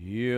Yeah.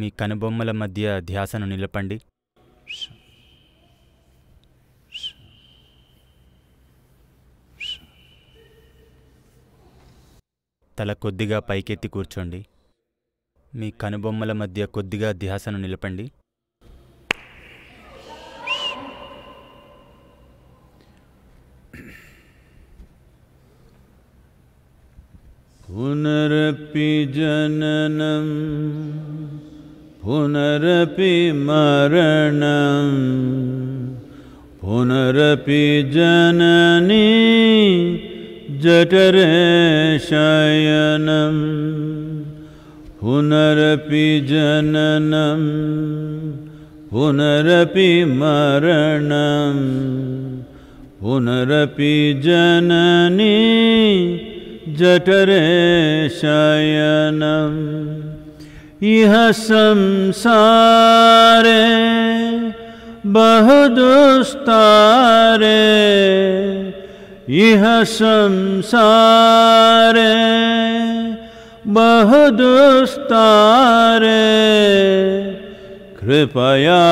మీ కనుబొమ్మల మధ్య ధ్యాసను నిలపండి తల కొద్దిగా పైకెత్తి కూర్చోండి మీ కనుబొమ్మల మధ్య కొద్దిగా ధ్యాసను నిలపండి పునరపి జననం पुनरपि मरणं पुनरपि जननी जठरे शयनं पुनरपि जननं पुनरपि मरणं पुनरपि जननी जठरे शयनम् यह संसार बहुदुस्तार यह संसार बहुदुस्तार कृपया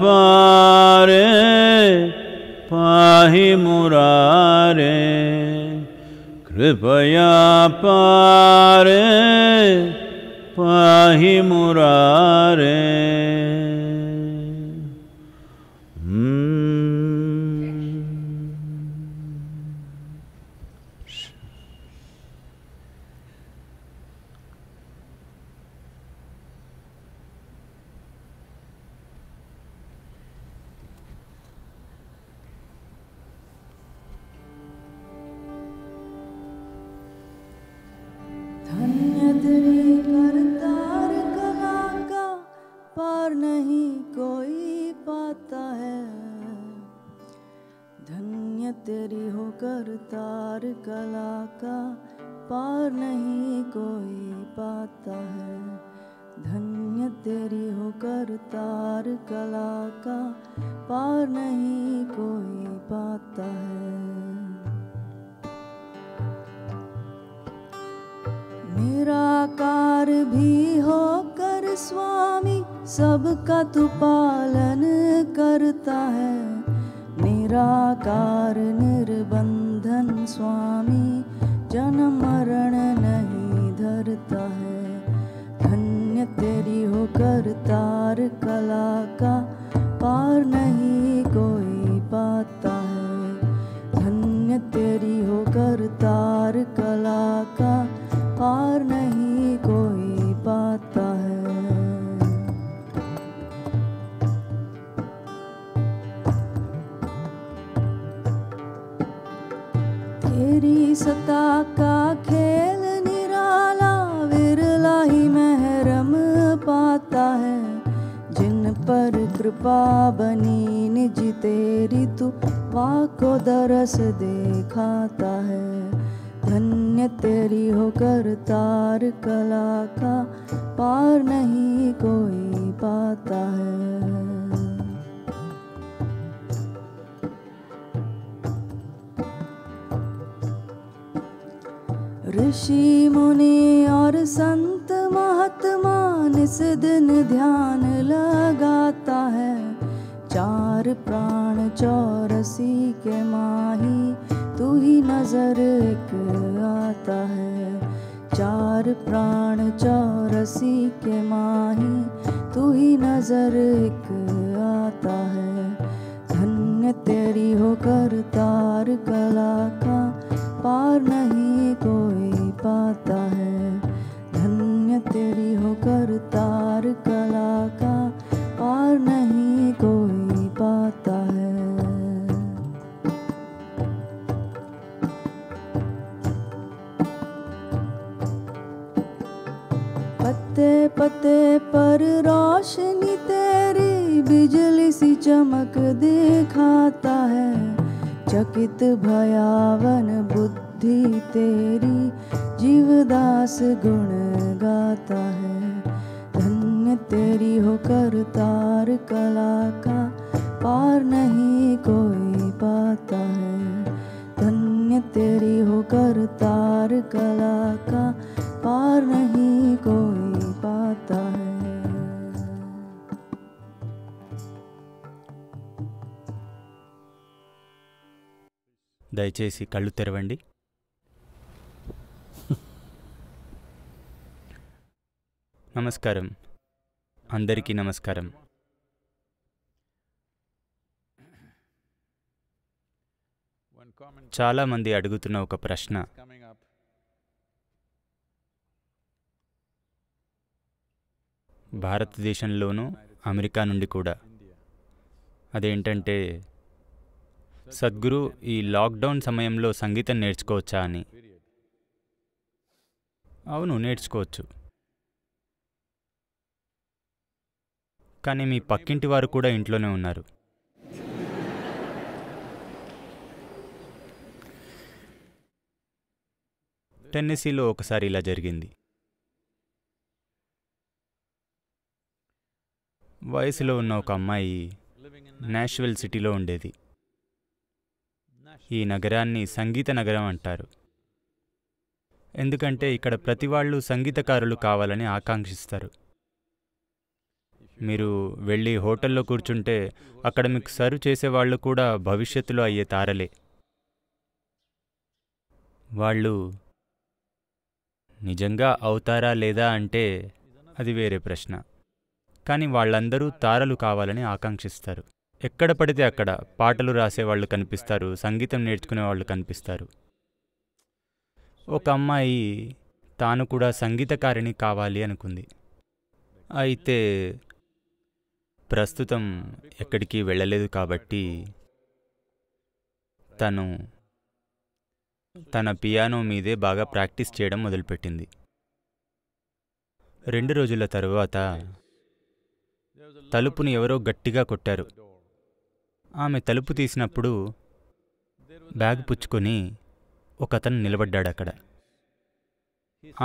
पारे पाही मुरारे कृपया पारे पाहि मुरारे तेरी होकर तार कला का पार नहीं कोई पाता है धन्य तेरी होकर तार कला का पार नहीं कोई पाता है निराकार भी होकर स्वामी सबका तू पालन करता है निराकार निर्बंधन स्वामी जन्म मरण नहीं धरता है धन्य तेरी हो करतार कला का पार नहीं कोई पाता है धन्य तेरी हो करतार कला का पार नहीं सता का खेल निराला विरला ही महरम पाता है जिन पर कृपा बनी निज तेरी तू को दरस देखाता है धन्य तेरी होकर तार कला का पार नहीं कोई पाता है ऋषि मुनि और संत महात्मा इस दिन ध्यान लगाता है चार प्राण चौरसी के माही तू ही नजर एक आता है चार प्राण चौरसी के माही तू ही नजर एक आता है धन्य तेरी हो कर तार कला का पार नहीं कोई पाता है धन्य तेरी हो कर तार कला का पार नहीं कोई पाता है पत्ते पत्ते पर रोशनी तेरी बिजली सी चमक दिखाता है चकित भयावन बुद्ध बुद्धि तेरी जीवदास गुण गाता है धन्य तेरी हो कर तार कला का पार नहीं कोई पाता है धन्य तेरी हो कर तार कला का पार नहीं कोई पाता है దయచేసి కళ్ళు తెరవండి నమస్కారం అందరికీ నమస్కారం చాలామంది అడుగుతున్న ఒక ప్రశ్న భారతదేశంలోనూ అమెరికా నుండి కూడా అదేంటంటే సద్గురు ఈ లాక్డౌన్ సమయంలో సంగీతం నేర్చుకోవచ్చా అని అవును నేర్చుకోవచ్చు కానీ మీ పక్కింటి వారు కూడా ఇంట్లోనే ఉన్నారు టెన్నెసీలో ఒకసారి ఇలా జరిగింది వయసులో ఉన్న ఒక అమ్మాయి నాష్విల్ సిటీలో ఉండేది ఈ నగరాన్ని సంగీత నగరం అంటారు ఎందుకంటే ఇక్కడ ప్రతి వాళ్ళు సంగీతకారులు కావాలని ఆకాంక్షిస్తారు మీరు వెళ్ళి హోటల్లో కూర్చుంటే అక్కడ మీకు సర్వ్ చేసేవాళ్ళు కూడా భవిష్యత్తులో అయ్యే తారలే వాళ్ళు నిజంగా అవుతారా లేదా అంటే అది వేరే ప్రశ్న కానీ వాళ్ళందరూ తారలు కావాలని ఆకాంక్షిస్తారు ఎక్కడ పడితే అక్కడ పాటలు రాసేవాళ్ళు కనిపిస్తారు సంగీతం నేర్చుకునే వాళ్ళు కనిపిస్తారు ఒక అమ్మాయి తాను కూడా సంగీతకారిణి కావాలి అనుకుంది అయితే ప్రస్తుతం ఎక్కడికి వెళ్ళలేదు కాబట్టి తను తన పియానో మీదే బాగా ప్రాక్టీస్ చేయడం మొదలుపెట్టింది రెండు రోజుల తరువాత తలుపును ఎవరో గట్టిగా కొట్టారు ఆమె తలుపు తీసినప్పుడు బ్యాగ్ పుచ్చుకొని ఒకతను నిలబడ్డాడు అక్కడ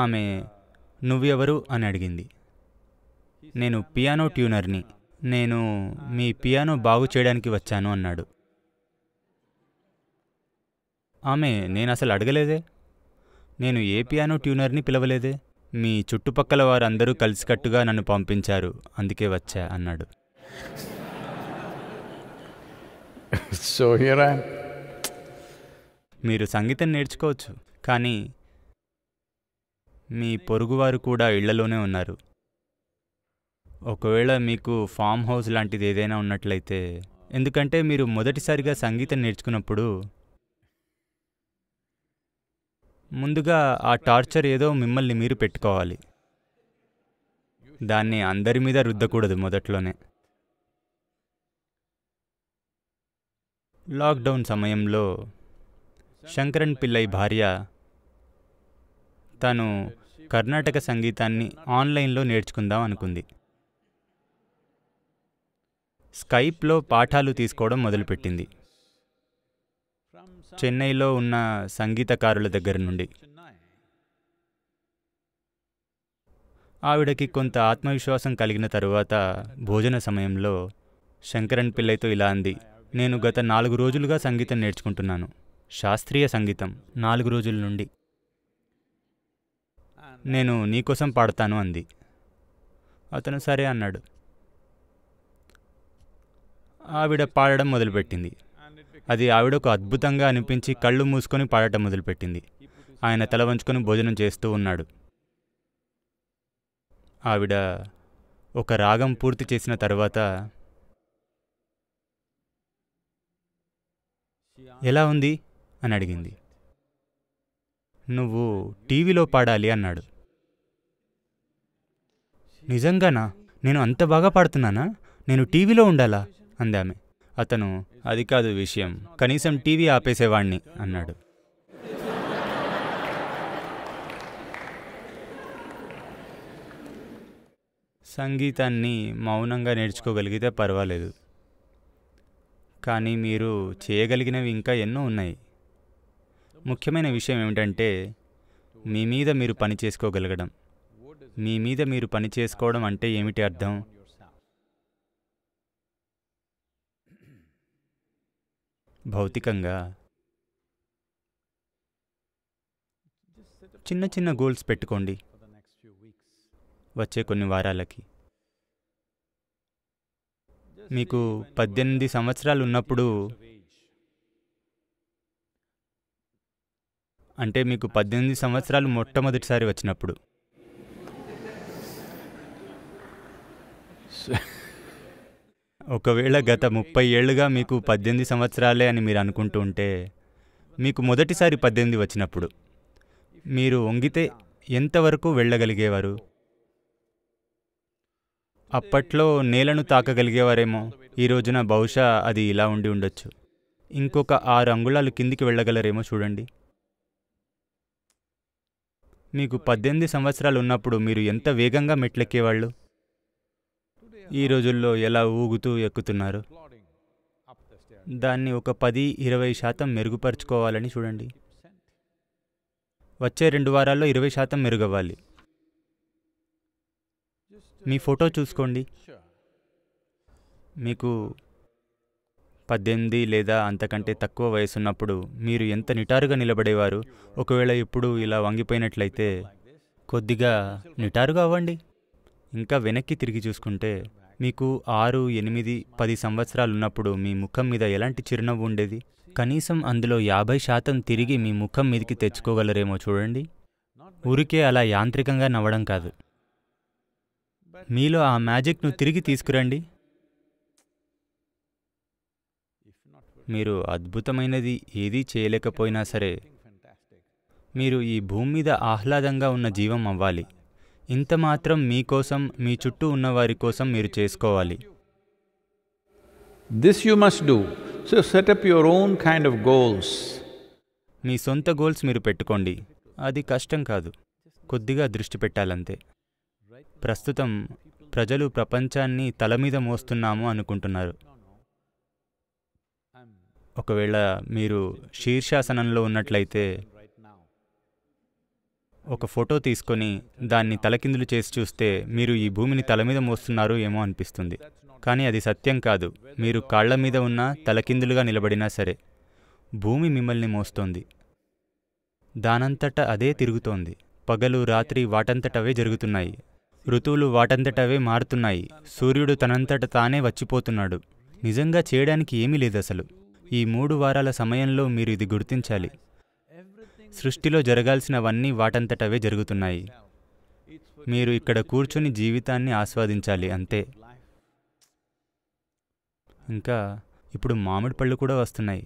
ఆమె నువ్వెవరు అని అడిగింది నేను పియానో ట్యూనర్ని నేను మీ పియానో బాగు చేయడానికి వచ్చాను అన్నాడు ఆమె నేను అసలు అడగలేదే నేను ఏ పియానో ట్యూనర్ని పిలవలేదే మీ చుట్టుపక్కల వారు అందరూ కలిసికట్టుగా నన్ను పంపించారు అందుకే వచ్చా అన్నాడు మీరు సంగీతం నేర్చుకోవచ్చు కానీ మీ పొరుగువారు కూడా ఇళ్లలోనే ఉన్నారు ఒకవేళ మీకు ఫామ్ హౌస్ లాంటిది ఏదైనా ఉన్నట్లయితే ఎందుకంటే మీరు మొదటిసారిగా సంగీతం నేర్చుకున్నప్పుడు ముందుగా ఆ టార్చర్ ఏదో మిమ్మల్ని మీరు పెట్టుకోవాలి దాన్ని అందరి మీద రుద్దకూడదు మొదట్లోనే లాక్డౌన్ సమయంలో శంకరన్ పిల్లై భార్య తను కర్ణాటక సంగీతాన్ని ఆన్లైన్లో నేర్చుకుందాం అనుకుంది స్కైప్లో పాఠాలు తీసుకోవడం మొదలుపెట్టింది చెన్నైలో ఉన్న సంగీతకారుల దగ్గర నుండి ఆవిడకి కొంత ఆత్మవిశ్వాసం కలిగిన తరువాత భోజన సమయంలో శంకరన్ పిల్లయితో ఇలా అంది నేను గత నాలుగు రోజులుగా సంగీతం నేర్చుకుంటున్నాను శాస్త్రీయ సంగీతం నాలుగు రోజుల నుండి నేను నీకోసం పాడతాను అంది అతను సరే అన్నాడు ఆవిడ పాడడం మొదలుపెట్టింది అది ఆవిడకు అద్భుతంగా అనిపించి కళ్ళు మూసుకొని పాడటం మొదలుపెట్టింది ఆయన తల వంచుకొని భోజనం చేస్తూ ఉన్నాడు ఆవిడ ఒక రాగం పూర్తి చేసిన తర్వాత ఎలా ఉంది అని అడిగింది నువ్వు టీవీలో పాడాలి అన్నాడు నిజంగానా నేను అంత బాగా పాడుతున్నానా నేను టీవీలో ఉండాలా అందామె అతను అది కాదు విషయం కనీసం టీవీ ఆపేసేవాణ్ణి అన్నాడు సంగీతాన్ని మౌనంగా నేర్చుకోగలిగితే పర్వాలేదు కానీ మీరు చేయగలిగినవి ఇంకా ఎన్నో ఉన్నాయి ముఖ్యమైన విషయం ఏమిటంటే మీ మీద మీరు పని చేసుకోగలగడం మీ మీద మీరు పని చేసుకోవడం అంటే ఏమిటి అర్థం భౌతికంగా చిన్న చిన్న గోల్స్ పెట్టుకోండి వచ్చే కొన్ని వారాలకి మీకు పద్దెనిమిది సంవత్సరాలు ఉన్నప్పుడు అంటే మీకు పద్దెనిమిది సంవత్సరాలు మొట్టమొదటిసారి వచ్చినప్పుడు ఒకవేళ గత ముప్పై ఏళ్ళుగా మీకు పద్దెనిమిది సంవత్సరాలే అని మీరు అనుకుంటూ ఉంటే మీకు మొదటిసారి పద్దెనిమిది వచ్చినప్పుడు మీరు వంగితే ఎంతవరకు వెళ్ళగలిగేవారు అప్పట్లో నేలను తాకగలిగేవారేమో ఈ రోజున బహుశా అది ఇలా ఉండి ఉండొచ్చు ఇంకొక ఆరు అంగుళాలు కిందికి వెళ్ళగలరేమో చూడండి మీకు పద్దెనిమిది సంవత్సరాలు ఉన్నప్పుడు మీరు ఎంత వేగంగా మెట్లెక్కేవాళ్ళు ఈ రోజుల్లో ఎలా ఊగుతూ ఎక్కుతున్నారు దాన్ని ఒక పది ఇరవై శాతం మెరుగుపరుచుకోవాలని చూడండి వచ్చే రెండు వారాల్లో ఇరవై శాతం మెరుగవ్వాలి మీ ఫోటో చూసుకోండి మీకు పద్దెనిమిది లేదా అంతకంటే తక్కువ వయసున్నప్పుడు మీరు ఎంత నిటారుగా నిలబడేవారు ఒకవేళ ఇప్పుడు ఇలా వంగిపోయినట్లయితే కొద్దిగా నిటారుగా అవ్వండి ఇంకా వెనక్కి తిరిగి చూసుకుంటే మీకు ఆరు ఎనిమిది పది సంవత్సరాలు ఉన్నప్పుడు మీ ముఖం మీద ఎలాంటి చిరునవ్వు ఉండేది కనీసం అందులో యాభై శాతం తిరిగి మీ ముఖం మీదకి తెచ్చుకోగలరేమో చూడండి ఊరికే అలా యాంత్రికంగా నవ్వడం కాదు మీలో ఆ మ్యాజిక్ను తిరిగి తీసుకురండి మీరు అద్భుతమైనది ఏదీ చేయలేకపోయినా సరే మీరు ఈ భూమి మీద ఆహ్లాదంగా ఉన్న జీవం అవ్వాలి ఇంత మాత్రం మీకోసం మీ చుట్టూ ఉన్నవారి కోసం మీరు చేసుకోవాలి this you must do so set up your own kind of goals మీ సొంత గోల్స్ మీరు పెట్టుకోండి అది కష్టం కాదు కొద్దిగా దృష్టి పెట్టాలంతే ప్రస్తుతం ప్రజలు ప్రపంచాన్ని తల మీద మోస్తున్నాము అనుకుంటున్నారు ఒకవేళ మీరు శీర్షాసనంలో ఉన్నట్లయితే ఒక ఫోటో తీసుకొని దాన్ని తలకిందులు చేసి చూస్తే మీరు ఈ భూమిని తల మీద మోస్తున్నారు ఏమో అనిపిస్తుంది కానీ అది సత్యం కాదు మీరు కాళ్ల మీద ఉన్న తలకిందులుగా నిలబడినా సరే భూమి మిమ్మల్ని మోస్తోంది దానంతట అదే తిరుగుతోంది పగలు రాత్రి వాటంతటవే జరుగుతున్నాయి ఋతువులు వాటంతటవే మారుతున్నాయి సూర్యుడు తనంతట తానే వచ్చిపోతున్నాడు నిజంగా చేయడానికి ఏమీ లేదు అసలు ఈ మూడు వారాల సమయంలో మీరు ఇది గుర్తించాలి సృష్టిలో జరగాల్సినవన్నీ వాటంతటవే జరుగుతున్నాయి మీరు ఇక్కడ కూర్చొని జీవితాన్ని ఆస్వాదించాలి అంతే ఇంకా ఇప్పుడు మామిడి పళ్ళు కూడా వస్తున్నాయి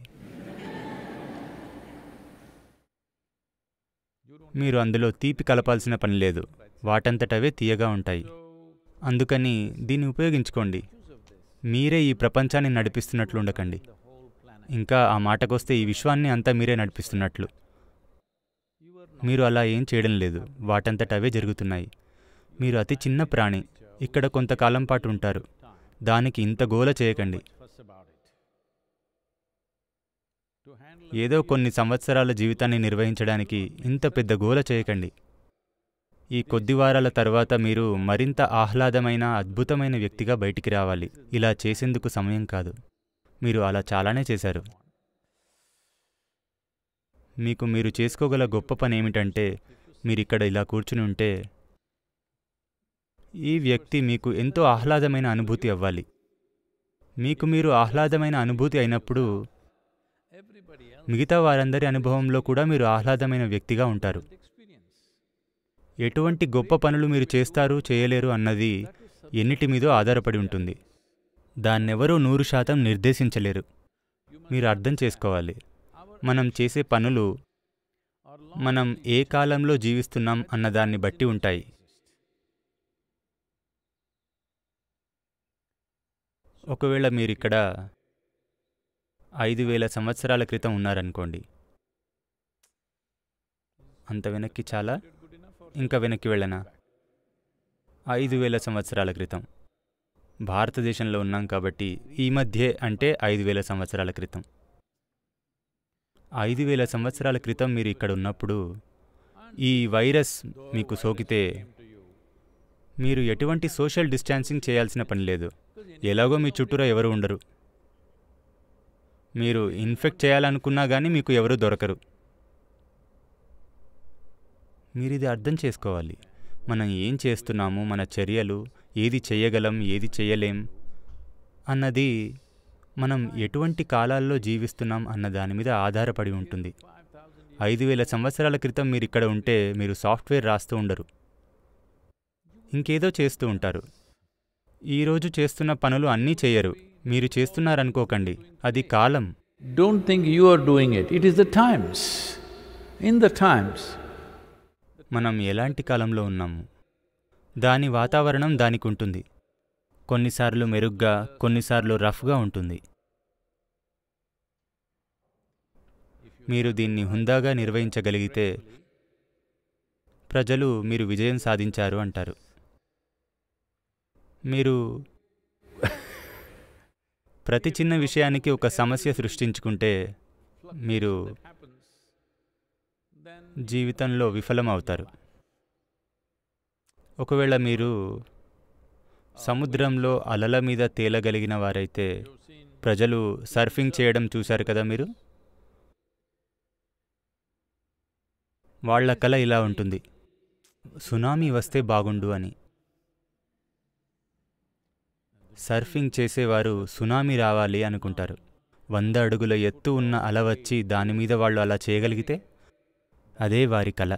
మీరు అందులో తీపి కలపాల్సిన పని లేదు వాటంతటవే తీయగా ఉంటాయి అందుకని దీన్ని ఉపయోగించుకోండి మీరే ఈ ప్రపంచాన్ని నడిపిస్తున్నట్లు ఉండకండి ఇంకా ఆ మాటకొస్తే ఈ విశ్వాన్ని అంతా మీరే నడిపిస్తున్నట్లు మీరు అలా ఏం చేయడం లేదు వాటంతట అవే జరుగుతున్నాయి మీరు అతి చిన్న ప్రాణి ఇక్కడ కొంతకాలం పాటు ఉంటారు దానికి ఇంత గోల చేయకండి ఏదో కొన్ని సంవత్సరాల జీవితాన్ని నిర్వహించడానికి ఇంత పెద్ద గోల చేయకండి ఈ కొద్ది వారాల తర్వాత మీరు మరింత ఆహ్లాదమైన అద్భుతమైన వ్యక్తిగా బయటికి రావాలి ఇలా చేసేందుకు సమయం కాదు మీరు అలా చాలానే చేశారు మీకు మీరు చేసుకోగల గొప్ప పని ఏమిటంటే మీరు ఇక్కడ ఇలా కూర్చుని ఉంటే ఈ వ్యక్తి మీకు ఎంతో ఆహ్లాదమైన అనుభూతి అవ్వాలి మీకు మీరు ఆహ్లాదమైన అనుభూతి అయినప్పుడు మిగతా వారందరి అనుభవంలో కూడా మీరు ఆహ్లాదమైన వ్యక్తిగా ఉంటారు ఎటువంటి గొప్ప పనులు మీరు చేస్తారు చేయలేరు అన్నది ఎన్నిటి మీదో ఆధారపడి ఉంటుంది దాన్నెవరూ నూరు శాతం నిర్దేశించలేరు మీరు అర్థం చేసుకోవాలి మనం చేసే పనులు మనం ఏ కాలంలో జీవిస్తున్నాం అన్నదాన్ని బట్టి ఉంటాయి ఒకవేళ మీరిక్కడ ఐదు వేల సంవత్సరాల క్రితం ఉన్నారనుకోండి అంత వెనక్కి చాలా ఇంకా వెనక్కి వెళ్ళనా ఐదు వేల సంవత్సరాల క్రితం భారతదేశంలో ఉన్నాం కాబట్టి ఈ మధ్యే అంటే ఐదు వేల సంవత్సరాల క్రితం ఐదు వేల సంవత్సరాల క్రితం మీరు ఇక్కడ ఉన్నప్పుడు ఈ వైరస్ మీకు సోకితే మీరు ఎటువంటి సోషల్ డిస్టాన్సింగ్ చేయాల్సిన పని లేదు ఎలాగో మీ చుట్టూరా ఎవరు ఉండరు మీరు ఇన్ఫెక్ట్ చేయాలనుకున్నా కానీ మీకు ఎవరు దొరకరు మీరు ఇది అర్థం చేసుకోవాలి మనం ఏం చేస్తున్నాము మన చర్యలు ఏది చేయగలం ఏది చేయలేం అన్నది మనం ఎటువంటి కాలాల్లో జీవిస్తున్నాం అన్న దాని మీద ఆధారపడి ఉంటుంది ఐదు వేల సంవత్సరాల క్రితం మీరు ఇక్కడ ఉంటే మీరు సాఫ్ట్వేర్ రాస్తూ ఉండరు ఇంకేదో చేస్తూ ఉంటారు ఈరోజు చేస్తున్న పనులు అన్నీ చేయరు మీరు చేస్తున్నారనుకోకండి అది కాలం don't think you are doing it it is the times in the times మనం ఎలాంటి కాలంలో ఉన్నాము దాని వాతావరణం దానికి ఉంటుంది కొన్నిసార్లు మెరుగ్గా కొన్నిసార్లు రఫ్గా ఉంటుంది మీరు దీన్ని హుందాగా నిర్వహించగలిగితే ప్రజలు మీరు విజయం సాధించారు అంటారు మీరు ప్రతి చిన్న విషయానికి ఒక సమస్య సృష్టించుకుంటే మీరు జీవితంలో విఫలం అవుతారు ఒకవేళ మీరు సముద్రంలో అలల మీద తేలగలిగిన వారైతే ప్రజలు సర్ఫింగ్ చేయడం చూశారు కదా మీరు వాళ్ల కళ ఇలా ఉంటుంది సునామీ వస్తే బాగుండు అని సర్ఫింగ్ చేసేవారు సునామీ రావాలి అనుకుంటారు వంద అడుగుల ఎత్తు ఉన్న అల వచ్చి దానిమీద వాళ్ళు అలా చేయగలిగితే అదే వారి కళ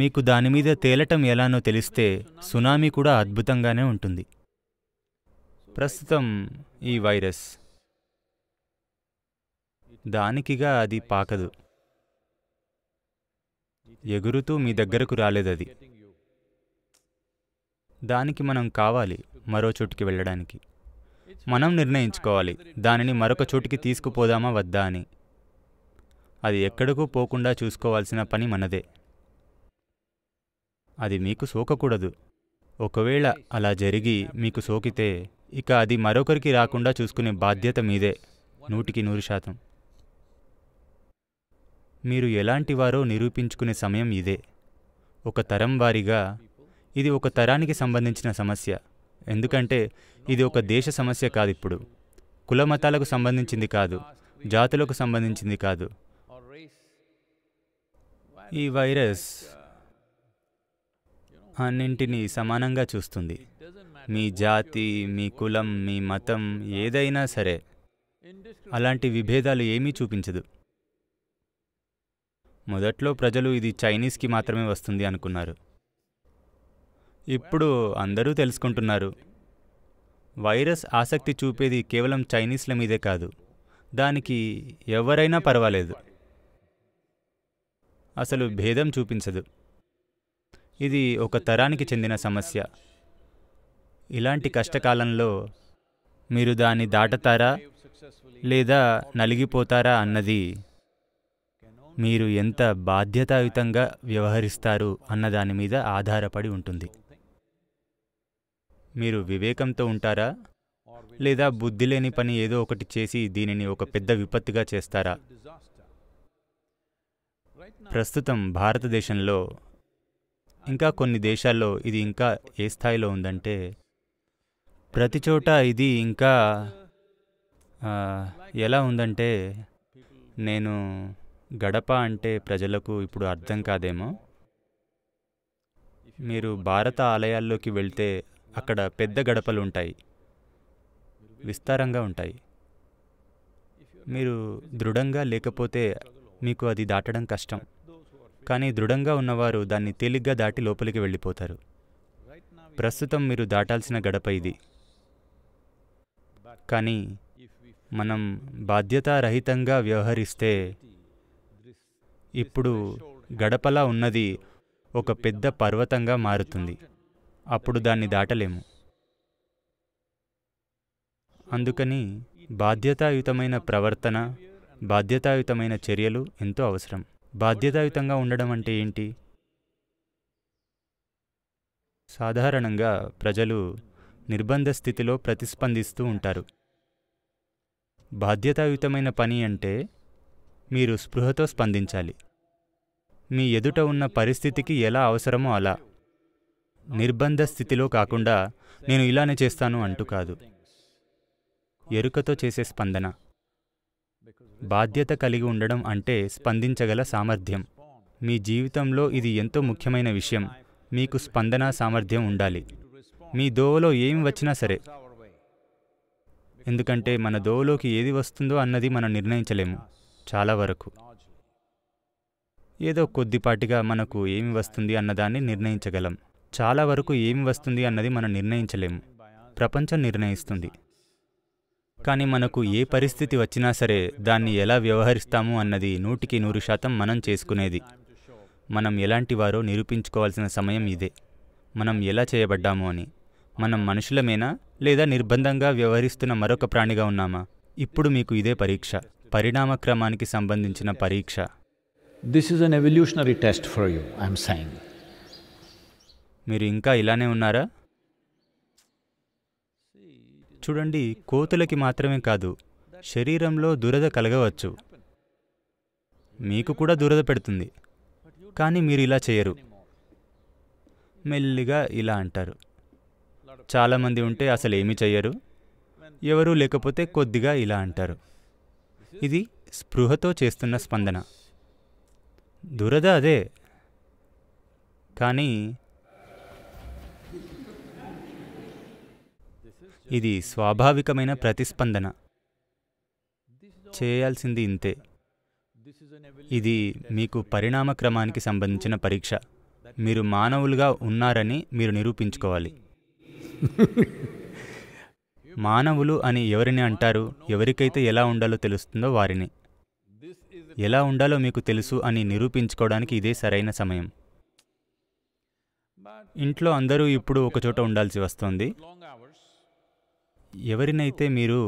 మీకు దానిమీద తేలటం ఎలానో తెలిస్తే సునామీ కూడా అద్భుతంగానే ఉంటుంది ప్రస్తుతం ఈ వైరస్ దానికిగా అది పాకదు ఎగురుతూ మీ దగ్గరకు రాలేదది దానికి మనం కావాలి మరో చోటుకి వెళ్ళడానికి మనం నిర్ణయించుకోవాలి దానిని మరొక చోటుకి తీసుకుపోదామా వద్దా అని అది ఎక్కడకు పోకుండా చూసుకోవాల్సిన పని మనదే అది మీకు సోకకూడదు ఒకవేళ అలా జరిగి మీకు సోకితే ఇక అది మరొకరికి రాకుండా చూసుకునే బాధ్యత మీదే నూటికి నూరు శాతం మీరు ఎలాంటివారో నిరూపించుకునే సమయం ఇదే ఒక తరం వారిగా ఇది ఒక తరానికి సంబంధించిన సమస్య ఎందుకంటే ఇది ఒక దేశ సమస్య కాదు ఇప్పుడు కుల మతాలకు సంబంధించింది కాదు జాతులకు సంబంధించింది కాదు ఈ వైరస్ అన్నింటినీ సమానంగా చూస్తుంది మీ జాతి మీ కులం మీ మతం ఏదైనా సరే అలాంటి విభేదాలు ఏమీ చూపించదు మొదట్లో ప్రజలు ఇది చైనీస్కి మాత్రమే వస్తుంది అనుకున్నారు ఇప్పుడు అందరూ తెలుసుకుంటున్నారు వైరస్ ఆసక్తి చూపేది కేవలం చైనీస్ల మీదే కాదు దానికి ఎవరైనా పర్వాలేదు అసలు భేదం చూపించదు ఇది ఒక తరానికి చెందిన సమస్య ఇలాంటి కష్టకాలంలో మీరు దాన్ని దాటతారా లేదా నలిగిపోతారా అన్నది మీరు ఎంత బాధ్యతాయుతంగా వ్యవహరిస్తారు అన్న దాని మీద ఆధారపడి ఉంటుంది మీరు వివేకంతో ఉంటారా లేదా బుద్ధి లేని పని ఏదో ఒకటి చేసి దీనిని ఒక పెద్ద విపత్తుగా చేస్తారా ప్రస్తుతం భారతదేశంలో ఇంకా కొన్ని దేశాల్లో ఇది ఇంకా ఏ స్థాయిలో ఉందంటే ప్రతి చోట ఇది ఇంకా ఎలా ఉందంటే నేను గడప అంటే ప్రజలకు ఇప్పుడు అర్థం కాదేమో మీరు భారత ఆలయాల్లోకి వెళ్తే అక్కడ పెద్ద గడపలు ఉంటాయి విస్తారంగా ఉంటాయి మీరు దృఢంగా లేకపోతే మీకు అది దాటడం కష్టం కానీ దృఢంగా ఉన్నవారు దాన్ని తేలిగ్గా దాటి లోపలికి వెళ్ళిపోతారు ప్రస్తుతం మీరు దాటాల్సిన గడప ఇది కానీ మనం బాధ్యతారహితంగా వ్యవహరిస్తే ఇప్పుడు గడపలా ఉన్నది ఒక పెద్ద పర్వతంగా మారుతుంది అప్పుడు దాన్ని దాటలేము అందుకని బాధ్యతాయుతమైన ప్రవర్తన బాధ్యతాయుతమైన చర్యలు ఎంతో అవసరం బాధ్యతాయుతంగా ఉండడం అంటే ఏంటి సాధారణంగా ప్రజలు నిర్బంధ స్థితిలో ప్రతిస్పందిస్తూ ఉంటారు బాధ్యతాయుతమైన పని అంటే మీరు స్పృహతో స్పందించాలి మీ ఎదుట ఉన్న పరిస్థితికి ఎలా అవసరమో అలా నిర్బంధ స్థితిలో కాకుండా నేను ఇలానే చేస్తాను అంటూ కాదు ఎరుకతో చేసే స్పందన బాధ్యత కలిగి ఉండడం అంటే స్పందించగల సామర్థ్యం మీ జీవితంలో ఇది ఎంతో ముఖ్యమైన విషయం మీకు స్పందన సామర్థ్యం ఉండాలి మీ దోవలో ఏమి వచ్చినా సరే ఎందుకంటే మన దోవలోకి ఏది వస్తుందో అన్నది మనం నిర్ణయించలేము చాలా వరకు ఏదో కొద్దిపాటిగా మనకు ఏమి వస్తుంది అన్నదాన్ని నిర్ణయించగలం చాలా వరకు ఏమి వస్తుంది అన్నది మనం నిర్ణయించలేము ప్రపంచం నిర్ణయిస్తుంది కానీ మనకు ఏ పరిస్థితి వచ్చినా సరే దాన్ని ఎలా వ్యవహరిస్తాము అన్నది నూటికి నూరు శాతం మనం చేసుకునేది మనం ఎలాంటి వారో నిరూపించుకోవాల్సిన సమయం ఇదే మనం ఎలా చేయబడ్డాము అని మనం మనుషులమేనా లేదా నిర్బంధంగా వ్యవహరిస్తున్న మరొక ప్రాణిగా ఉన్నామా ఇప్పుడు మీకు ఇదే పరీక్ష పరిణామక్రమానికి సంబంధించిన పరీక్ష this is an evolutionary test for you I'm sign మీరు ఇంకా ఇలానే ఉన్నారా చూడండి కోతులకి మాత్రమే కాదు శరీరంలో దురద కలగవచ్చు మీకు కూడా దురద పెడుతుంది కానీ మీరు ఇలా చేయరు మెల్లిగా ఇలా అంటారు చాలామంది ఉంటే అసలు ఏమీ చెయ్యరు ఎవరూ లేకపోతే కొద్దిగా ఇలా అంటారు ఇది స్పృహతో చేస్తున్న స్పందన దురద అదే కానీ ఇది స్వాభావికమైన ప్రతిస్పందన చేయాల్సింది ఇంతే ఇది మీకు పరిణామ క్రమానికి సంబంధించిన పరీక్ష మీరు మానవులుగా ఉన్నారని మీరు నిరూపించుకోవాలి మానవులు అని ఎవరిని అంటారు ఎవరికైతే ఎలా ఉండాలో తెలుస్తుందో వారిని ఎలా ఉండాలో మీకు తెలుసు అని నిరూపించుకోవడానికి ఇదే సరైన సమయం ఇంట్లో అందరూ ఇప్పుడు ఒకచోట ఉండాల్సి వస్తుంది ఎవరినైతే మీరు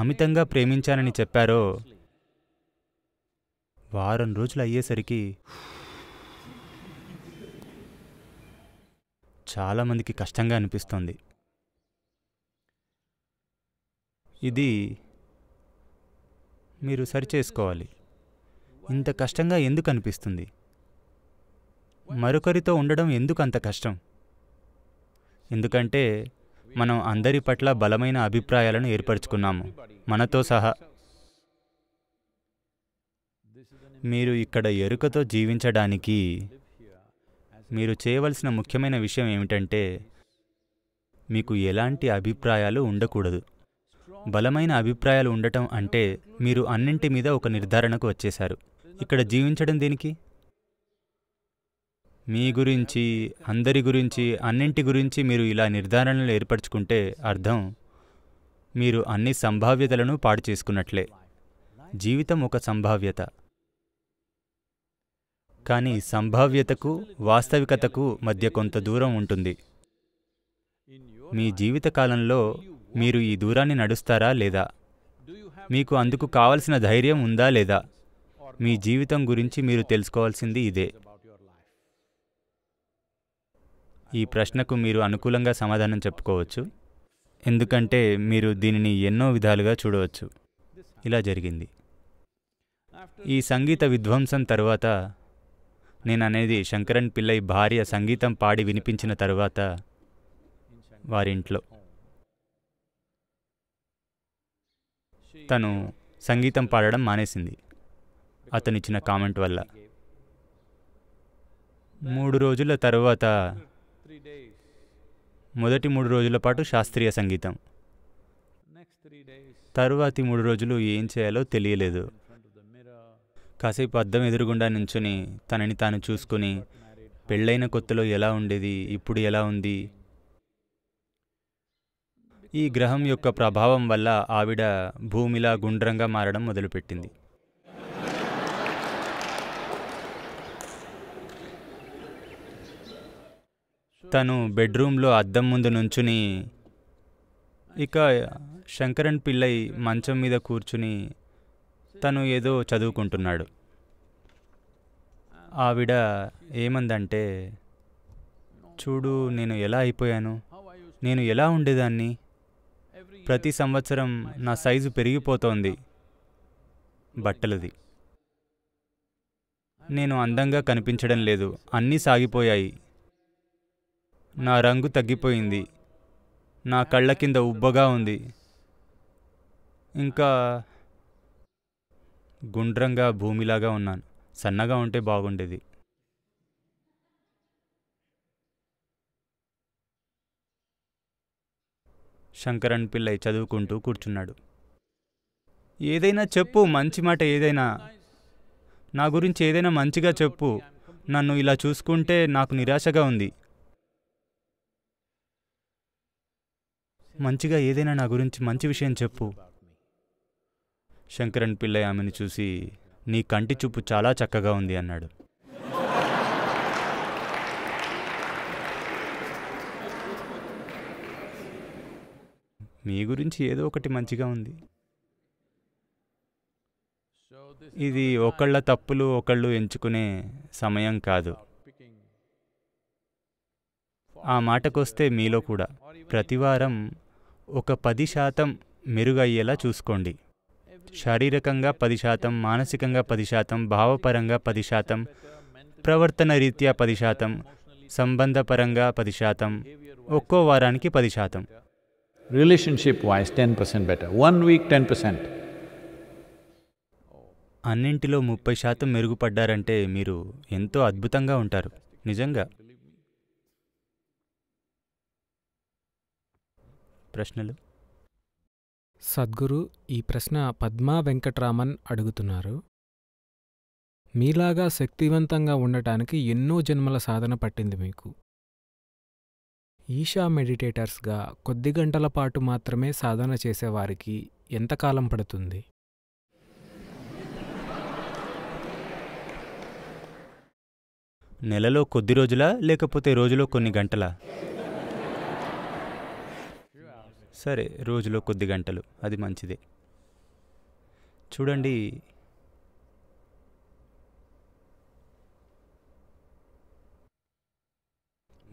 అమితంగా ప్రేమించానని చెప్పారో వారం రోజులు అయ్యేసరికి చాలామందికి కష్టంగా అనిపిస్తుంది ఇది మీరు సరిచేసుకోవాలి ఇంత కష్టంగా ఎందుకు అనిపిస్తుంది మరొకరితో ఉండడం ఎందుకు అంత కష్టం ఎందుకంటే మనం అందరి పట్ల బలమైన అభిప్రాయాలను ఏర్పరచుకున్నాము మనతో సహా మీరు ఇక్కడ ఎరుకతో జీవించడానికి మీరు చేయవలసిన ముఖ్యమైన విషయం ఏమిటంటే మీకు ఎలాంటి అభిప్రాయాలు ఉండకూడదు బలమైన అభిప్రాయాలు ఉండటం అంటే మీరు అన్నింటి మీద ఒక నిర్ధారణకు వచ్చేశారు ఇక్కడ జీవించడం దేనికి మీ గురించి అందరి గురించి అన్నింటి గురించి మీరు ఇలా నిర్ధారణలు ఏర్పరచుకుంటే అర్థం మీరు అన్ని సంభావ్యతలను పాడు చేసుకున్నట్లే జీవితం ఒక సంభావ్యత కానీ సంభావ్యతకు వాస్తవికతకు మధ్య కొంత దూరం ఉంటుంది మీ జీవితకాలంలో మీరు ఈ దూరాన్ని నడుస్తారా లేదా మీకు అందుకు కావలసిన ధైర్యం ఉందా లేదా మీ జీవితం గురించి మీరు తెలుసుకోవాల్సింది ఇదే ఈ ప్రశ్నకు మీరు అనుకూలంగా సమాధానం చెప్పుకోవచ్చు ఎందుకంటే మీరు దీనిని ఎన్నో విధాలుగా చూడవచ్చు ఇలా జరిగింది ఈ సంగీత విధ్వంసం తర్వాత నేను అనేది శంకరన్ పిల్లయి భార్య సంగీతం పాడి వినిపించిన తర్వాత వారింట్లో తను సంగీతం పాడడం మానేసింది అతనిచ్చిన కామెంట్ వల్ల మూడు రోజుల తర్వాత మొదటి మూడు రోజుల పాటు శాస్త్రీయ సంగీతం తరువాతి మూడు రోజులు ఏం చేయాలో తెలియలేదు కాసేపు అద్దం ఎదురుగుండా నించుని తనని తాను చూసుకుని పెళ్ళైన కొత్తలో ఎలా ఉండేది ఇప్పుడు ఎలా ఉంది ఈ గ్రహం యొక్క ప్రభావం వల్ల ఆవిడ భూమిలా గుండ్రంగా మారడం మొదలుపెట్టింది తను బెడ్రూమ్లో అద్దం ముందు నుంచుని ఇక శంకరన్ పిల్లై మంచం మీద కూర్చుని తను ఏదో చదువుకుంటున్నాడు ఆవిడ ఏమందంటే చూడు నేను ఎలా అయిపోయాను నేను ఎలా ఉండేదాన్ని ప్రతి సంవత్సరం నా సైజు పెరిగిపోతోంది బట్టలది నేను అందంగా కనిపించడం లేదు అన్నీ సాగిపోయాయి నా రంగు తగ్గిపోయింది నా కళ్ళ కింద ఉబ్బగా ఉంది ఇంకా గుండ్రంగా భూమిలాగా ఉన్నాను సన్నగా ఉంటే బాగుండేది శంకరన్ పిల్లై చదువుకుంటూ కూర్చున్నాడు ఏదైనా చెప్పు మంచి మాట ఏదైనా నా గురించి ఏదైనా మంచిగా చెప్పు నన్ను ఇలా చూసుకుంటే నాకు నిరాశగా ఉంది మంచిగా ఏదైనా నా గురించి మంచి విషయం చెప్పు శంకరన్ పిల్లయ్య ఆమెను చూసి నీ కంటి చూపు చాలా చక్కగా ఉంది అన్నాడు మీ గురించి ఏదో ఒకటి మంచిగా ఉంది ఇది ఒకళ్ళ తప్పులు ఒకళ్ళు ఎంచుకునే సమయం కాదు ఆ మాటకొస్తే మీలో కూడా ప్రతివారం ఒక పది శాతం మెరుగయ్యేలా చూసుకోండి శారీరకంగా పది శాతం మానసికంగా పది శాతం భావపరంగా పది శాతం ప్రవర్తన రీత్యా పది శాతం సంబంధపరంగా పది శాతం ఒక్కో వారానికి పది శాతం relationship wise ten percent better one week ten percent అన్నింటిలో ముప్పై శాతం మెరుగుపడ్డారంటే మీరు ఎంతో అద్భుతంగా ఉంటారు నిజంగా ప్రశ్నలు సద్గురు ఈ ప్రశ్న పద్మా వెంకట్రామన్ అడుగుతున్నారు మీలాగా శక్తివంతంగా ఉండటానికి ఎన్నో జన్మల సాధన పట్టింది మీకు ఈషా మెడిటేటర్స్గా కొద్ది గంటల పాటు మాత్రమే సాధన చేసేవారికి ఎంతకాలం పడుతుంది నెలలో కొద్ది రోజులా లేకపోతే రోజులో కొన్ని గంటలా సరే రోజులో కొద్ది గంటలు అది మంచిదే చూడండి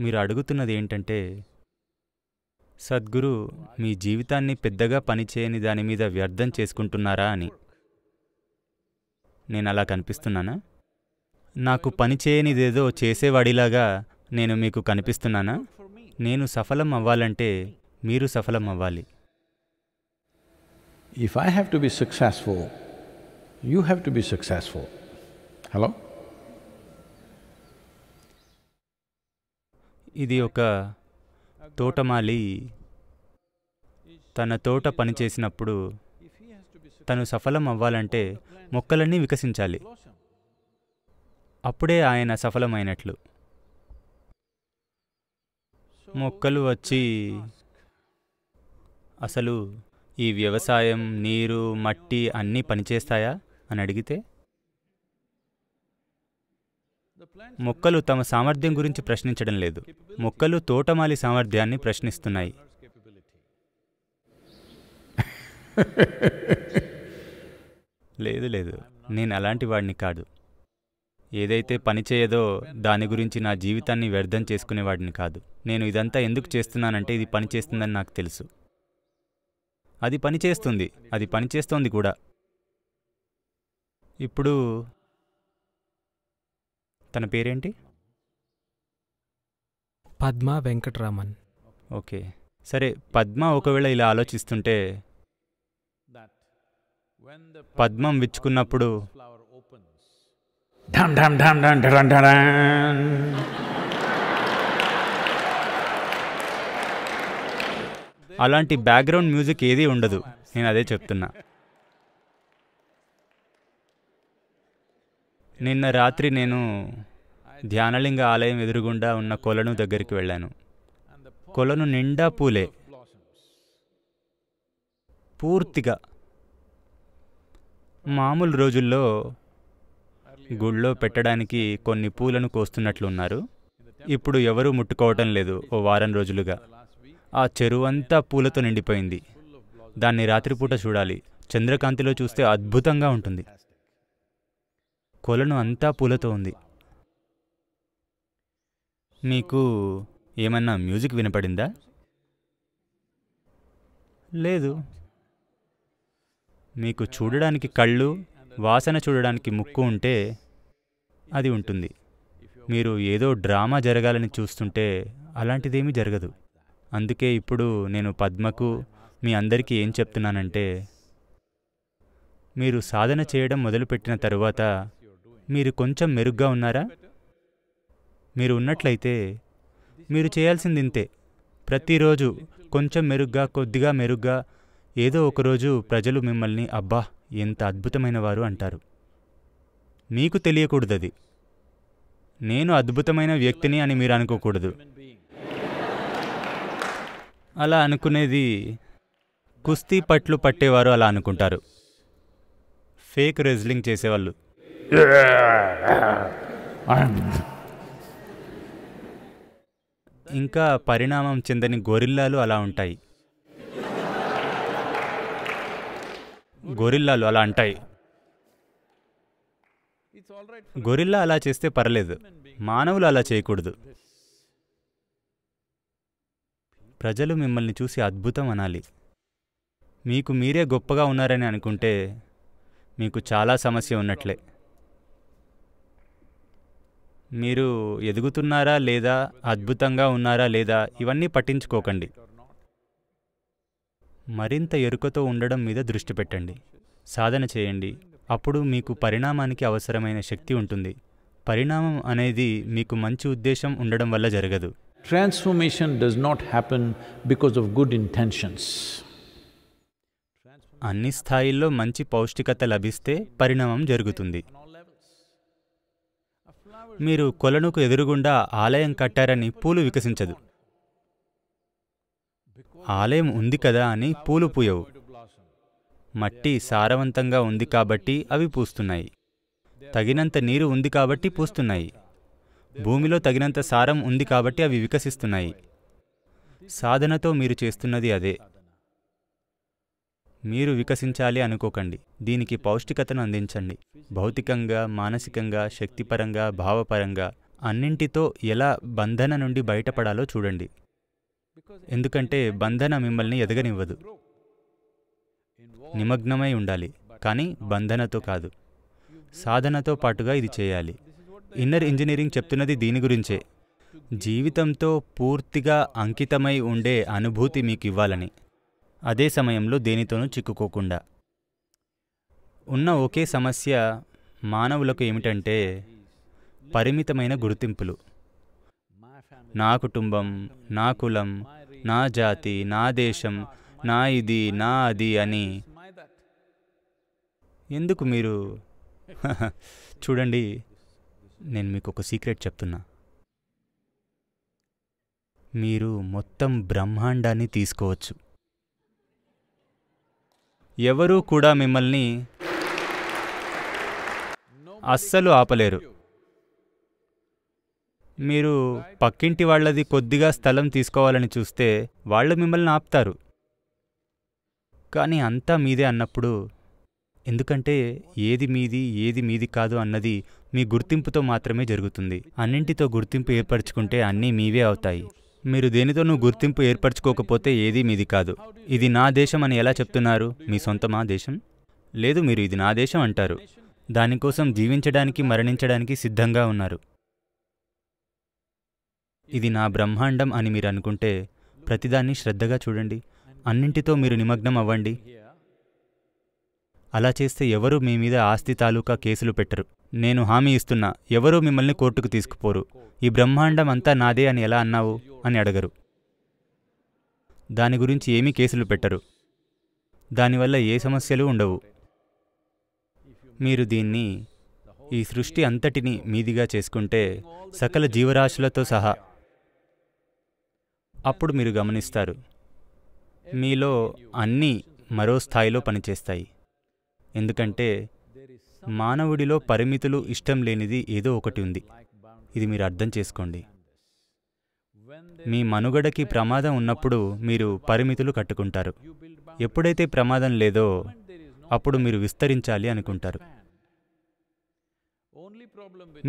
మీరు అడుగుతున్నది ఏంటంటే సద్గురు మీ జీవితాన్ని పెద్దగా పనిచేయని దాని మీద వ్యర్థం చేసుకుంటున్నారా అని నేను అలా కనిపిస్తున్నానా నాకు పనిచేయనిదేదో చేసేవాడిలాగా నేను మీకు కనిపిస్తున్నానా నేను సఫలం అవ్వాలంటే మీరు సఫలం అవ్వాలి if I have to be successful you have to be successful hello ఇది ఒక తోటమాలి తన తోట పనిచేసినప్పుడు తను సఫలం అవ్వాలంటే మొక్కలన్నీ వికసించాలి అప్పుడే ఆయన సఫలమైనట్లు మొక్కలు వచ్చి అసలు ఈ వ్యవసాయం నీరు మట్టి అన్నీ పనిచేస్తాయా అని అడిగితే మొక్కలు తమ సామర్థ్యం గురించి ప్రశ్నించడం లేదు మొక్కలు తోటమాలి సామర్థ్యాన్ని ప్రశ్నిస్తున్నాయి లేదు లేదు నేను అలాంటి వాడిని కాదు ఏదైతే పనిచేయదో దాని గురించి నా జీవితాన్ని వ్యర్థం చేసుకునేవాడిని కాదు నేను ఇదంతా ఎందుకు చేస్తున్నానంటే ఇది పనిచేస్తుందని నాకు తెలుసు అది పనిచేస్తుంది అది పనిచేస్తోంది కూడా ఇప్పుడు తన పేరేంటి పద్మ వెంకటరామన్ ఓకే సరే పద్మ ఒకవేళ ఇలా ఆలోచిస్తుంటే పద్మం విచ్చుకున్నప్పుడు ఢమ్ ఢమ్ ఢమ్ ఢమ్ ఢమ్ ఢమ్ అలాంటి బ్యాక్గ్రౌండ్ మ్యూజిక్ ఏది ఉండదు నేను అదే చెప్తున్నా నిన్న రాత్రి నేను ధ్యానలింగ ఆలయం ఎదురుగుండా ఉన్న కొలను దగ్గరికి వెళ్ళాను కొలను నిండా పూలే పూర్తిగా మామూలు రోజుల్లో గుళ్ళో పెట్టడానికి కొన్ని పూలను కోస్తున్నట్లున్నారు ఇప్పుడు ఎవరూ ముట్టుకోవటం లేదు ఓ వారం రోజులుగా ఆ చెరువంతా పూలతో నిండిపోయింది దాన్ని రాత్రిపూట చూడాలి చంద్రకాంతిలో చూస్తే అద్భుతంగా ఉంటుంది కొలను అంతా పూలతో ఉంది మీకు ఏమన్నా మ్యూజిక్ వినపడిందా లేదు మీకు చూడడానికి కళ్ళు వాసన చూడడానికి ముక్కు ఉంటే అది ఉంటుంది మీరు ఏదో డ్రామా జరగాలని చూస్తుంటే అలాంటిదేమీ జరగదు అందుకే ఇప్పుడు నేను పద్మకు మీ అందరికీ ఏం చెప్తున్నానంటే మీరు సాధన చేయడం మొదలుపెట్టిన తరువాత మీరు కొంచెం మెరుగ్గా ఉన్నారా మీరు ఉన్నట్లయితే మీరు చేయాల్సింది ఇంతే ప్రతిరోజు కొంచెం మెరుగ్గా కొద్దిగా మెరుగ్గా ఏదో ఒకరోజు ప్రజలు మిమ్మల్ని అబ్బా ఎంత అద్భుతమైన వారు అంటారు మీకు తెలియకూడదది నేను అద్భుతమైన వ్యక్తిని అని మీరు అనుకోకూడదు అలా అనుకునేది కుస్తీ పట్లు పట్టేవారు అలా అనుకుంటారు ఫేక్ రెజ్లింగ్ చేసేవాళ్ళు ఇంకా పరిణామం చెందని గొరిల్లాలు అలా ఉంటాయి గొరిల్లాలు అలా అంటాయి గొరిల్లా అలా చేస్తే పర్లేదు మానవులు అలా చేయకూడదు ప్రజలు మిమ్మల్ని చూసి అద్భుతం అనాలి మీకు మీరే గొప్పగా ఉన్నారని అనుకుంటే మీకు చాలా సమస్య ఉన్నట్లే మీరు ఎదుగుతున్నారా లేదా అద్భుతంగా ఉన్నారా లేదా ఇవన్నీ పట్టించుకోకండి మరింత ఎరుకతో ఉండడం మీద దృష్టి పెట్టండి సాధన చేయండి అప్పుడు మీకు పరిణామానికి అవసరమైన శక్తి ఉంటుంది పరిణామం అనేది మీకు మంచి ఉద్దేశం ఉండడం వల్ల జరగదు Transformation does not happen because of good intentions. అన్ని స్థాయిల్లో మంచి పౌష్టికత లభిస్తే పరిణామం జరుగుతుంది మీరు కొలనుకు ఎదురుగుండా ఆలయం కట్టారని పూలు వికసించదు ఆలయం ఉంది కదా అని పూలు పూయవు మట్టి సారవంతంగా ఉంది కాబట్టి అవి పూస్తున్నాయి తగినంత నీరు ఉంది కాబట్టి పూస్తున్నాయి భూమిలో తగినంత సారం ఉంది కాబట్టి అవి వికసిస్తున్నాయి సాధనతో మీరు చేస్తున్నది అదే మీరు వికసించాలి అనుకోకండి దీనికి పౌష్టికతను అందించండి భౌతికంగా మానసికంగా శక్తిపరంగా భావపరంగా అన్నింటితో ఎలా బంధన నుండి బయటపడాలో చూడండి ఎందుకంటే బంధన మిమ్మల్ని ఎదగనివ్వదు నిమగ్నమై ఉండాలి కానీ బంధనతో కాదు సాధనతో పాటుగా ఇది చేయాలి ఇన్నర్ ఇంజనీరింగ్ చెప్తున్నది దీని గురించే జీవితంతో పూర్తిగా అంకితమై ఉండే అనుభూతి మీకు ఇవ్వాలని అదే సమయంలో దేనితోనూ చిక్కుకోకుండా ఉన్న ఒకే సమస్య మానవులకు ఏమిటంటే పరిమితమైన గుర్తింపులు నా కుటుంబం నా కులం నా జాతి నా దేశం నా ఇది నా అది అని ఎందుకు మీరు చూడండి నేను మీకు ఒక సీక్రెట్ చెప్తున్నా మీరు మొత్తం బ్రహ్మాండాన్ని తీసుకోవచ్చు ఎవరూ కూడా మిమ్మల్ని అస్సలు ఆపలేరు మీరు పక్కింటి వాళ్ళది కొద్దిగా స్థలం తీసుకోవాలని చూస్తే వాళ్ళు మిమ్మల్ని ఆపుతారు కానీ అంతా మీదే అన్నప్పుడు ఎందుకంటే ఏది మీది ఏది మీది కాదు అన్నది మీ గుర్తింపుతో మాత్రమే జరుగుతుంది అన్నింటితో గుర్తింపు ఏర్పరచుకుంటే అన్నీ మీవే అవుతాయి మీరు దేనితోనూ గుర్తింపు ఏర్పరచుకోకపోతే ఏది మీది కాదు ఇది నా దేశం అని ఎలా చెప్తున్నారు మీ సొంతమా దేశం లేదు మీరు ఇది నా దేశం అంటారు దానికోసం జీవించడానికి మరణించడానికి సిద్ధంగా ఉన్నారు ఇది నా బ్రహ్మాండం అని మీరు అనుకుంటే ప్రతిదాన్ని శ్రద్ధగా చూడండి అన్నింటితో మీరు నిమగ్నం అవ్వండి అలా చేస్తే ఎవరు మీ మీద ఆస్తి తాలూకా కేసులు పెట్టరు నేను హామీ ఇస్తున్నా ఎవరూ మిమ్మల్ని కోర్టుకు తీసుకుపోరు ఈ బ్రహ్మాండం అంతా నాదే అని ఎలా అన్నావు అని అడగరు దాని గురించి ఏమీ కేసులు పెట్టరు దానివల్ల ఏ సమస్యలు ఉండవు మీరు దీన్ని ఈ సృష్టి అంతటిని మీదిగా చేసుకుంటే సకల జీవరాశులతో సహా అప్పుడు మీరు గమనిస్తారు మీలో అన్నీ మరో స్థాయిలో పనిచేస్తాయి ఎందుకంటే మానవుడిలో పరిమితులు ఇష్టం లేనిది ఏదో ఒకటి ఉంది ఇది మీరు అర్థం చేసుకోండి మీ మనుగడకి ప్రమాదం ఉన్నప్పుడు మీరు పరిమితులు కట్టుకుంటారు ఎప్పుడైతే ప్రమాదం లేదో అప్పుడు మీరు విస్తరించాలి అనుకుంటారు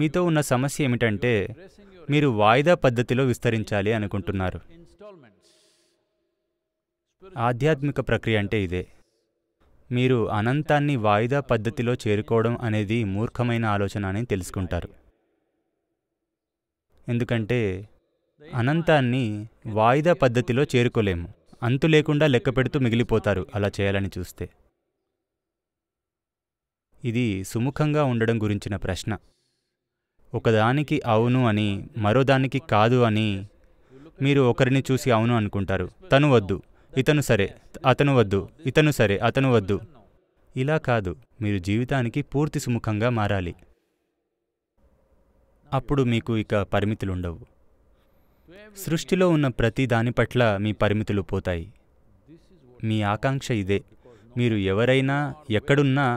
మీతో ఉన్న సమస్య ఏమిటంటే మీరు వాయిదా పద్ధతిలో విస్తరించాలి అనుకుంటున్నారు ఆధ్యాత్మిక ప్రక్రియ అంటే ఇదే మీరు అనంతాన్ని వాయిదా పద్ధతిలో చేరుకోవడం అనేది మూర్ఖమైన ఆలోచన అని తెలుసుకుంటారు ఎందుకంటే అనంతాన్ని వాయిదా పద్ధతిలో చేరుకోలేము అంతు లేకుండా లెక్క పెడుతూ మిగిలిపోతారు అలా చేయాలని చూస్తే ఇది సుముఖంగా ఉండడం గురించిన ప్రశ్న ఒకదానికి అవును అని మరోదానికి కాదు అని మీరు ఒకరిని చూసి అవును అనుకుంటారు తను వద్దు ఇతను సరే అతను వద్దు ఇతను సరే అతను వద్దు ఇలా కాదు మీరు జీవితానికి పూర్తి సుముఖంగా మారాలి అప్పుడు మీకు ఇక పరిమితులుండవు సృష్టిలో ఉన్న ప్రతి దాని పట్ల మీ పరిమితులు పోతాయి మీ ఆకాంక్ష ఇదే మీరు ఎవరైనా ఎక్కడున్నా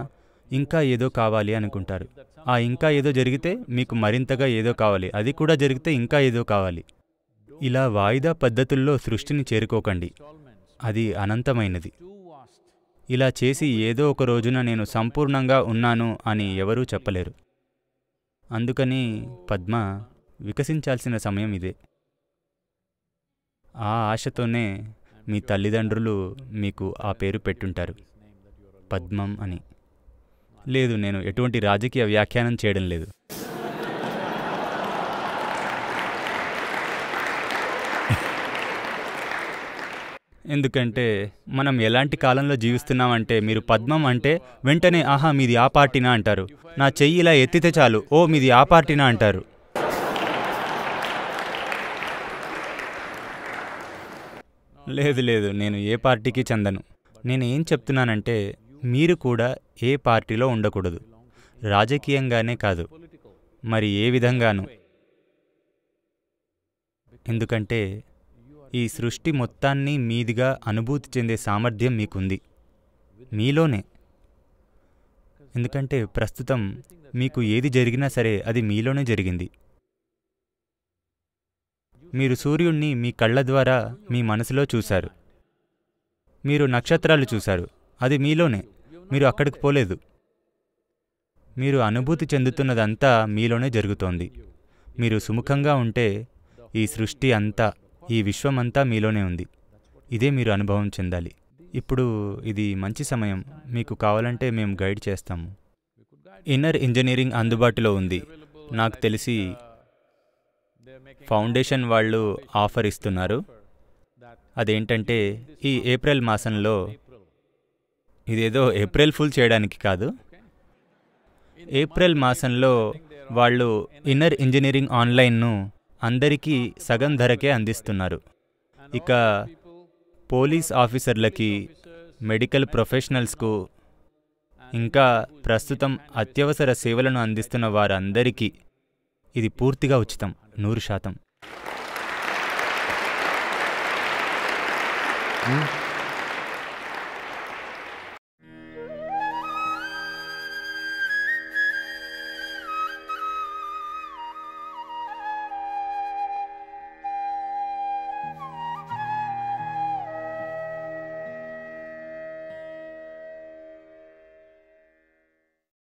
ఇంకా ఏదో కావాలి అనుకుంటారు ఆ ఇంకా ఏదో జరిగితే మీకు మరింతగా ఏదో కావాలి అది కూడా జరిగితే ఇంకా ఏదో కావాలి ఇలా వాయిదా పద్ధతుల్లో సృష్టిని చేరుకోకండి అది అనంతమైనది ఇలా చేసి ఏదో ఒక రోజున నేను సంపూర్ణంగా ఉన్నాను అని ఎవరూ చెప్పలేరు అందుకని పద్మ వికసించాల్సిన సమయం ఇదే ఆ ఆశతోనే మీ తల్లిదండ్రులు మీకు ఆ పేరు పెట్టుంటారు పద్మం అని లేదు నేను ఎటువంటి రాజకీయ వ్యాఖ్యానం చేయడం లేదు ఎందుకంటే మనం ఎలాంటి కాలంలో జీవిస్తున్నామంటే మీరు పద్మం అంటే వెంటనే ఆహా మీది ఆ పార్టీనా అంటారు నా చెయ్యి ఇలా ఎత్తితే చాలు ఓ మీది ఆ పార్టీనా అంటారు లేదు లేదు నేను ఏ పార్టీకి చెందను నేను ఏం చెప్తున్నానంటే మీరు కూడా ఏ పార్టీలో ఉండకూడదు రాజకీయంగానే కాదు మరి ఏ విధంగాను ఎందుకంటే ఈ సృష్టి మొత్తాన్ని మీదిగా అనుభూతి చెందే సామర్థ్యం మీకుంది మీలోనే ఎందుకంటే ప్రస్తుతం మీకు ఏది జరిగినా సరే అది మీలోనే జరిగింది మీరు సూర్యుణ్ణి మీ కళ్ళ ద్వారా మీ మనసులో చూశారు మీరు నక్షత్రాలు చూశారు అది మీలోనే మీరు అక్కడికి పోలేదు మీరు అనుభూతి చెందుతున్నదంతా మీలోనే జరుగుతోంది మీరు సుముఖంగా ఉంటే ఈ సృష్టి అంతా ఈ విశ్వమంతా మీలోనే ఉంది ఇదే మీరు అనుభవం చెందాలి ఇప్పుడు ఇది మంచి సమయం మీకు కావాలంటే మేము గైడ్ చేస్తాము ఇన్నర్ ఇంజనీరింగ్ అందుబాటులో ఉంది నాకు తెలిసి ఫౌండేషన్ వాళ్ళు ఆఫర్ ఇస్తున్నారు అదేంటంటే ఈ ఏప్రిల్ మాసంలో ఇదేదో ఏప్రిల్ ఫుల్ చేయడానికి కాదు ఏప్రిల్ మాసంలో వాళ్ళు ఇన్నర్ ఇంజనీరింగ్ ఆన్లైన్ను అందరికీ సగం ధరకే అందిస్తున్నారు ఇక పోలీస్ ఆఫీసర్లకి మెడికల్ ప్రొఫెషనల్స్కు ఇంకా ప్రస్తుతం అత్యవసర సేవలను అందిస్తున్న వారందరికీ ఇది పూర్తిగా ఉచితం నూరు శాతం